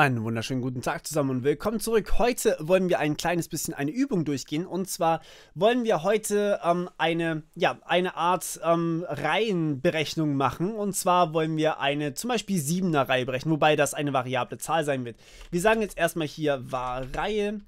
Einen wunderschönen guten Tag zusammen und willkommen zurück. Heute wollen wir ein kleines bisschen eine Übung durchgehen und zwar wollen wir heute ähm, eine, ja, eine Art ähm, Reihenberechnung machen und zwar wollen wir eine zum Beispiel 7er Reihe berechnen, wobei das eine variable Zahl sein wird. Wir sagen jetzt erstmal hier war Reihe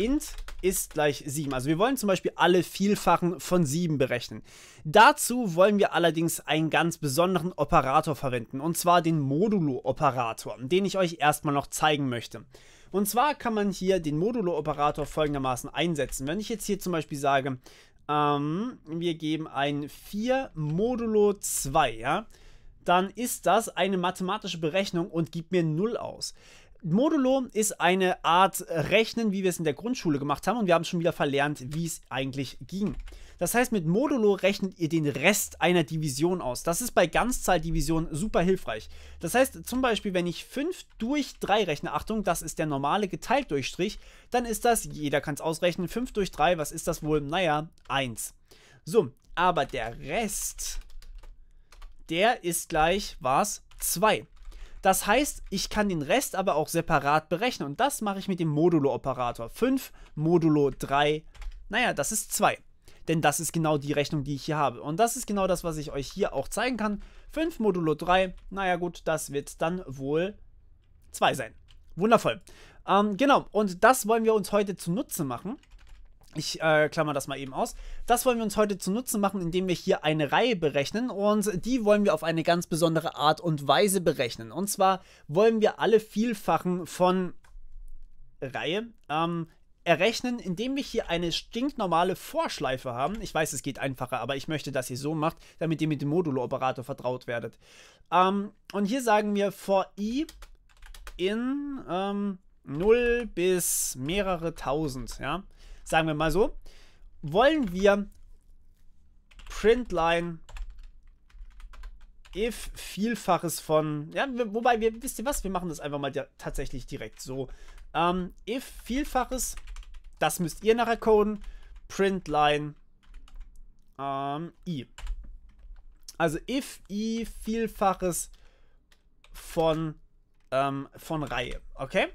int ist gleich 7. Also wir wollen zum Beispiel alle Vielfachen von 7 berechnen. Dazu wollen wir allerdings einen ganz besonderen Operator verwenden, und zwar den Modulo-Operator, den ich euch erstmal noch zeigen möchte. Und zwar kann man hier den Modulo-Operator folgendermaßen einsetzen. Wenn ich jetzt hier zum Beispiel sage, ähm, wir geben ein 4 Modulo 2, ja, dann ist das eine mathematische Berechnung und gibt mir 0 aus. Modulo ist eine Art Rechnen, wie wir es in der Grundschule gemacht haben und wir haben schon wieder verlernt, wie es eigentlich ging. Das heißt, mit Modulo rechnet ihr den Rest einer Division aus. Das ist bei Ganzzahldivisionen super hilfreich. Das heißt, zum Beispiel, wenn ich 5 durch 3 rechne, Achtung, das ist der normale geteilt durch Strich, dann ist das, jeder kann es ausrechnen, 5 durch 3, was ist das wohl? Naja, 1. So, aber der Rest, der ist gleich, was? 2. Das heißt, ich kann den Rest aber auch separat berechnen und das mache ich mit dem Modulo-Operator. 5 Modulo 3, naja, das ist 2. Denn das ist genau die Rechnung, die ich hier habe. Und das ist genau das, was ich euch hier auch zeigen kann. 5 Modulo 3, naja gut, das wird dann wohl 2 sein. Wundervoll. Ähm, genau, und das wollen wir uns heute zunutze machen. Ich äh, klammer das mal eben aus. Das wollen wir uns heute zunutze machen, indem wir hier eine Reihe berechnen und die wollen wir auf eine ganz besondere Art und Weise berechnen. Und zwar wollen wir alle Vielfachen von Reihe ähm, errechnen, indem wir hier eine stinknormale Vorschleife haben. Ich weiß, es geht einfacher, aber ich möchte, dass ihr so macht, damit ihr mit dem Modulo-Operator vertraut werdet. Ähm, und hier sagen wir for i in... Ähm, 0 bis mehrere tausend, ja, sagen wir mal so, wollen wir Printline if Vielfaches von, ja, wobei wir, wisst ihr was, wir machen das einfach mal di tatsächlich direkt so. Ähm, if Vielfaches, das müsst ihr nachher coden, Printline ähm, i. Also if i Vielfaches von, ähm, von Reihe, okay?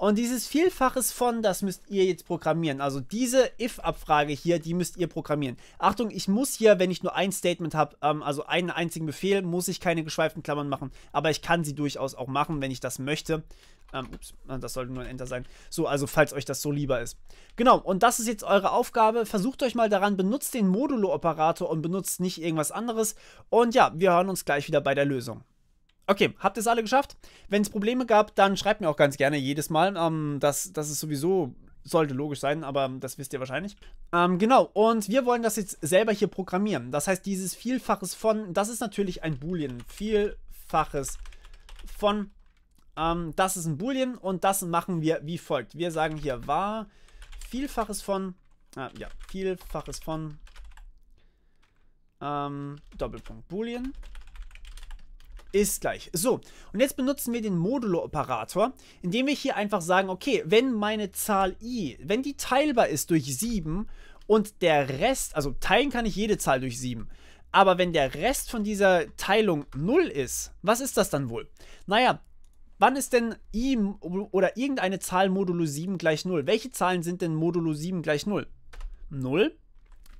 Und dieses Vielfaches von, das müsst ihr jetzt programmieren. Also diese if-Abfrage hier, die müsst ihr programmieren. Achtung, ich muss hier, wenn ich nur ein Statement habe, ähm, also einen einzigen Befehl, muss ich keine geschweiften Klammern machen. Aber ich kann sie durchaus auch machen, wenn ich das möchte. Ähm, ups, das sollte nur ein Enter sein. So, also falls euch das so lieber ist. Genau, und das ist jetzt eure Aufgabe. Versucht euch mal daran, benutzt den Modulo-Operator und benutzt nicht irgendwas anderes. Und ja, wir hören uns gleich wieder bei der Lösung. Okay, habt ihr es alle geschafft? Wenn es Probleme gab, dann schreibt mir auch ganz gerne jedes Mal. Ähm, das, das ist sowieso sollte logisch sein, aber das wisst ihr wahrscheinlich. Ähm, genau, und wir wollen das jetzt selber hier programmieren. Das heißt, dieses Vielfaches von, das ist natürlich ein Boolean. Vielfaches von, ähm, das ist ein Boolean und das machen wir wie folgt. Wir sagen hier war Vielfaches von, äh, ja, Vielfaches von ähm, Doppelpunkt Boolean ist gleich. So, und jetzt benutzen wir den Modulo-Operator, indem wir hier einfach sagen, okay, wenn meine Zahl i, wenn die teilbar ist durch 7 und der Rest, also teilen kann ich jede Zahl durch 7, aber wenn der Rest von dieser Teilung 0 ist, was ist das dann wohl? Naja, wann ist denn i oder irgendeine Zahl modulo 7 gleich 0? Welche Zahlen sind denn modulo 7 gleich 0? 0,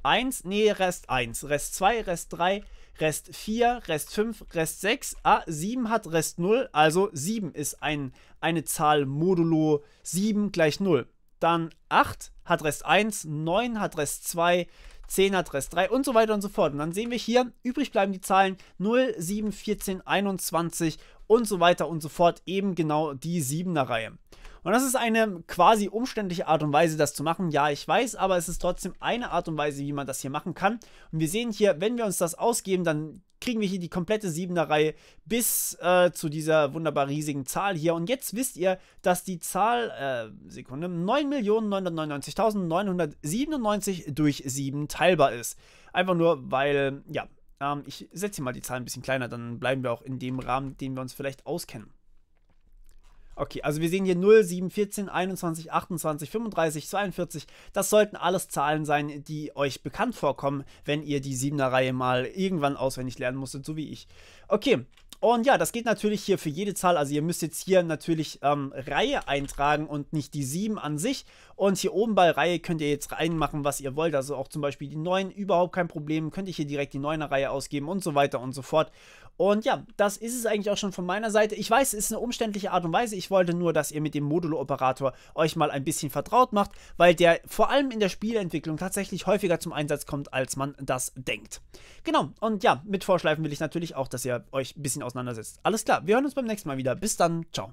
1, nee, Rest 1, Rest 2, Rest 3, Rest 4, Rest 5, Rest 6. Ah, 7 hat Rest 0, also 7 ist ein, eine Zahl modulo 7 gleich 0. Dann 8 hat Rest 1, 9 hat Rest 2, 10 hat Rest 3 und so weiter und so fort. Und dann sehen wir hier, übrig bleiben die Zahlen 0, 7, 14, 21 und so weiter und so fort, eben genau die 7er Reihe. Und das ist eine quasi umständliche Art und Weise, das zu machen. Ja, ich weiß, aber es ist trotzdem eine Art und Weise, wie man das hier machen kann. Und wir sehen hier, wenn wir uns das ausgeben, dann kriegen wir hier die komplette 7er Reihe bis äh, zu dieser wunderbar riesigen Zahl hier. Und jetzt wisst ihr, dass die Zahl, äh, Sekunde, 9.999.997 durch 7 teilbar ist. Einfach nur, weil, ja, ähm, ich setze hier mal die Zahl ein bisschen kleiner, dann bleiben wir auch in dem Rahmen, den wir uns vielleicht auskennen. Okay, also wir sehen hier 0, 7, 14, 21, 28, 35, 42. Das sollten alles Zahlen sein, die euch bekannt vorkommen, wenn ihr die 7er Reihe mal irgendwann auswendig lernen musstet, so wie ich. Okay, und ja, das geht natürlich hier für jede Zahl. Also ihr müsst jetzt hier natürlich ähm, Reihe eintragen und nicht die 7 an sich. Und hier oben bei Reihe könnt ihr jetzt reinmachen, was ihr wollt. Also auch zum Beispiel die 9, überhaupt kein Problem. Könnt ihr hier direkt die 9er Reihe ausgeben und so weiter und so fort. Und ja, das ist es eigentlich auch schon von meiner Seite. Ich weiß, es ist eine umständliche Art und Weise. Ich wollte nur, dass ihr mit dem Modulo-Operator euch mal ein bisschen vertraut macht, weil der vor allem in der Spielentwicklung tatsächlich häufiger zum Einsatz kommt, als man das denkt. Genau, und ja, mit Vorschleifen will ich natürlich auch, dass ihr euch ein bisschen aus auseinandersetzt. Alles klar, wir hören uns beim nächsten Mal wieder. Bis dann, ciao.